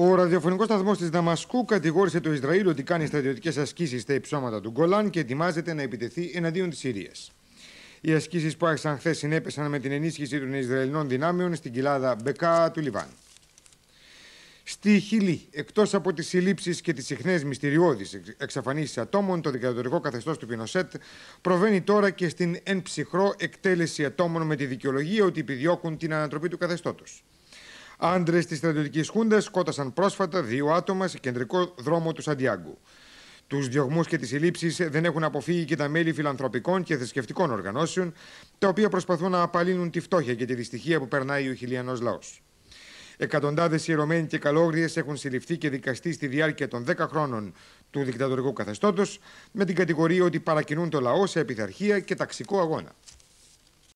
Ο ραδιοφωνικός σταθμός της Δαμασκού κατηγόρησε το Ισραήλ ότι κάνει στρατιωτικές ασκήσεις στα υψώματα του Γκολάν και ετοιμάζεται να επιτεθεί εναντίον της Συρίας. Οι ασκήσεις που άρχισαν χθες συνέπεσαν με την ενίσχυση των Ισραηλινών δυνάμεων στην κοιλάδα Μπεκά του Λιβάν. Στη Χιλή, εκτός από τις συλλήψεις και τις συχνές μυστηριώδεις εξαφανίσεις ατόμων, το δικατορικό καθεστώς του Πινοσέτ προβαίνει τώρα και στην εν ψυχρό εκτέλεση ατόμων με τη δικαιολογία ότι επιδιώκουν την ανατροπή του καθεστώτος. Άντρες της στρατιωτικής Χούντας σκότασαν πρόσφατα δύο άτομα σε κεντρικό δρόμο του Σαντιάγκου. Τους διωγμούς και τις συλλήψεις δεν έχουν αποφύγει και τα μέλη φιλανθρωπικών και θρησκευτικών οργανώσεων, τα οποία προσπαθούν να απαλύνουν τη φτώχεια και τη δυστυχία που περνάει ο χιλιανός λαός. Εκατοντάδες ιερωμένοι και καλόγριες έχουν συλληφθεί και δικαστεί στη διάρκεια των 10 χρόνων του δικτατορικού καθεστώτος, με την κατηγορία ότι παρακινούν το λαό σε επιθαρχία και ταξικό αγώνα.